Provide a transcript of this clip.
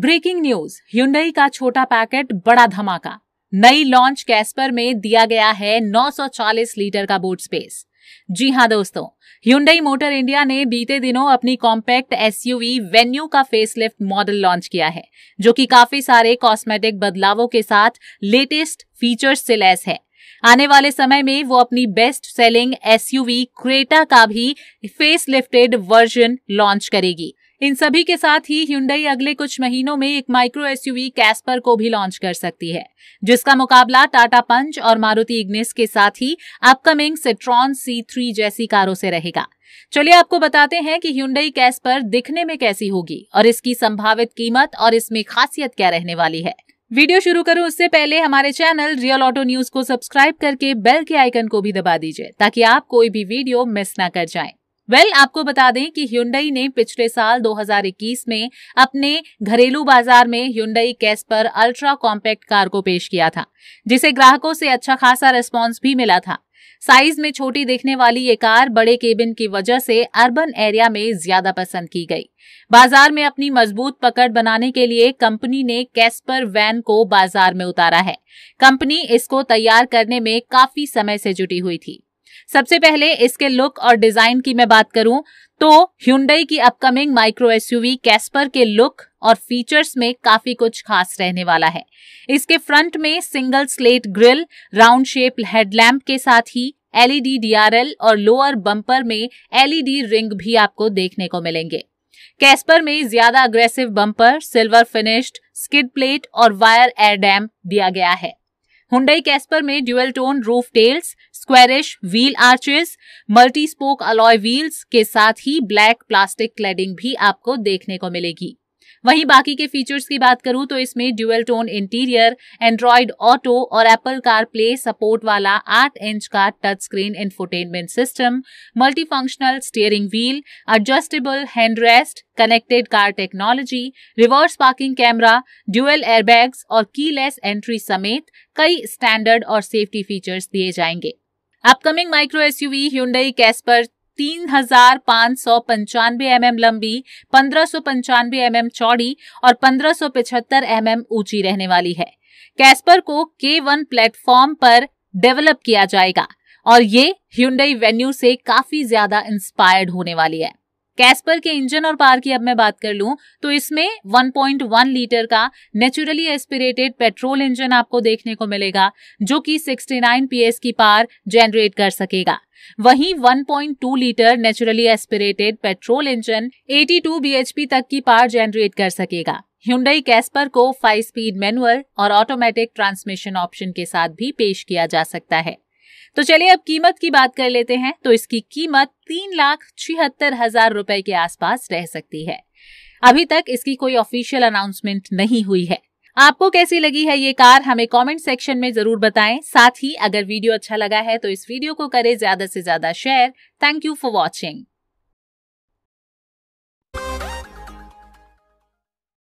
Breaking news Hyundai का छोटा packet बड़ा धमाका नई लॉन्च कैस्पर में दिया गया है 940 लीटर का बोट स्पेस जी हाँ दोस्तों ह्यूंडई मोटर इंडिया ने बीते दिनों अपनी कॉम्पैक्ट एसयूवी वेन्यू का फेसलिफ्ट मॉडल लॉन्च किया है जो कि काफी सारे कॉस्मेटिक बदलावों के साथ लेटेस्ट फीचर्स से लैस है आने वाले समय में वो अपनी बेस्ट सेलिंग एसयूवी क्रेटा का भी फेस लिफ्टेड वर्जन लॉन्च करेगी इन सभी के साथ ही ह्यूंडई अगले कुछ महीनों में एक माइक्रो एसयूवी कैस्पर को भी लॉन्च कर सकती है जिसका मुकाबला टाटा पंच और मारुति इग्निस के साथ ही अपकमिंग सिट्रॉन सी थ्री जैसी कारों से रहेगा चलिए आपको बताते हैं कि ह्यूंडई कैस्पर दिखने में कैसी होगी और इसकी संभावित कीमत और इसमें खासियत क्या रहने वाली है वीडियो शुरू करूं उससे पहले हमारे चैनल रियल ऑटो न्यूज को सब्सक्राइब करके बेल के आइकन को भी दबा दीजिए ताकि आप कोई भी वीडियो मिस ना कर जाएं। वेल well, आपको बता दें कि ह्यूंडई ने पिछले साल 2021 में अपने घरेलू बाजार में ह्यूंडई पर अल्ट्रा कॉम्पैक्ट कार को पेश किया था जिसे ग्राहकों से अच्छा खासा रिस्पॉन्स भी मिला था साइज में छोटी दिखने वाली ये कार बड़े केबिन की वजह से अर्बन एरिया में ज्यादा पसंद की गई बाजार में अपनी मजबूत पकड़ बनाने के लिए कंपनी ने कैस्पर वैन को बाजार में उतारा है कंपनी इसको तैयार करने में काफी समय से जुटी हुई थी सबसे पहले इसके लुक और डिजाइन की मैं बात करूं तो ह्यूंडई की अपकमिंग माइक्रो एसयूवी कैस्पर के लुक और फीचर्स में काफी कुछ खास रहने वाला है इसके फ्रंट में single slat grille round shape headlamp के साथ ही एलईडी डीआरएल e और लोअर बम्पर में एलईडी रिंग e भी आपको देखने को मिलेंगे कैस्पर में ज्यादा aggressive bumper silver finished skid plate और वायर एयर डैम दिया गया है हुंडई कैस्पर में dual tone roof rails squarish wheel arches multi spoke alloy wheels के साथ ही ब्लैक प्लास्टिक क्लेडिंग भी आपको देखने को मिलेगी वहीं बाकी के फीचर्स की बात करूं तो इसमें dual tone interior Android Auto और एप्पल कार प्ले सपोर्ट वाला आठ इंच का touch screen infotainment system multi functional steering wheel adjustable hand rest connected car technology reverse parking camera dual airbags और कीलेस एंट्री समेत कई standard और safety features दिए जाएंगे upcoming micro SUV Hyundai Casper तीन हजार पांच सौ पंचानवे एम एम लंबी पंद्रह सौ पंचानवे एम एम चौड़ी और पंद्रह सौ पिछहत्तर एम एम ऊंची रहने वाली है कैस्पर को के वन प्लेटफॉर्म पर डेवलप किया जाएगा और ये ह्यूंडई वेन्यू से काफी ज्यादा इंस्पायर्ड होने वाली है कैस्पर के इंजन और पार की अब मैं बात कर लूं तो इसमें 1.1 लीटर का नेचुरली एस्पिरेटेड पेट्रोल इंजन आपको देखने को मिलेगा जो कि 69 पीएस की पार जनरेट कर सकेगा वहीं 1.2 litre naturally aspirated petrol engine 82 BHP तक की पार जनरेट कर सकेगा ह्यूंडई कैस्पर को फाइव स्पीड मैनुअल और ऑटोमेटिक ट्रांसमिशन ऑप्शन के साथ भी पेश किया जा सकता है तो चलिए अब कीमत की बात कर लेते हैं तो इसकी कीमत तीन लाख छिहत्तर हजार रुपए के आसपास रह सकती है अभी तक इसकी कोई ऑफिशियल अनाउंसमेंट नहीं हुई है आपको कैसी लगी है ये कार हमें कमेंट सेक्शन में जरूर बताएं साथ ही अगर वीडियो अच्छा लगा है तो इस वीडियो को करें ज्यादा से ज्यादा share thank you for watching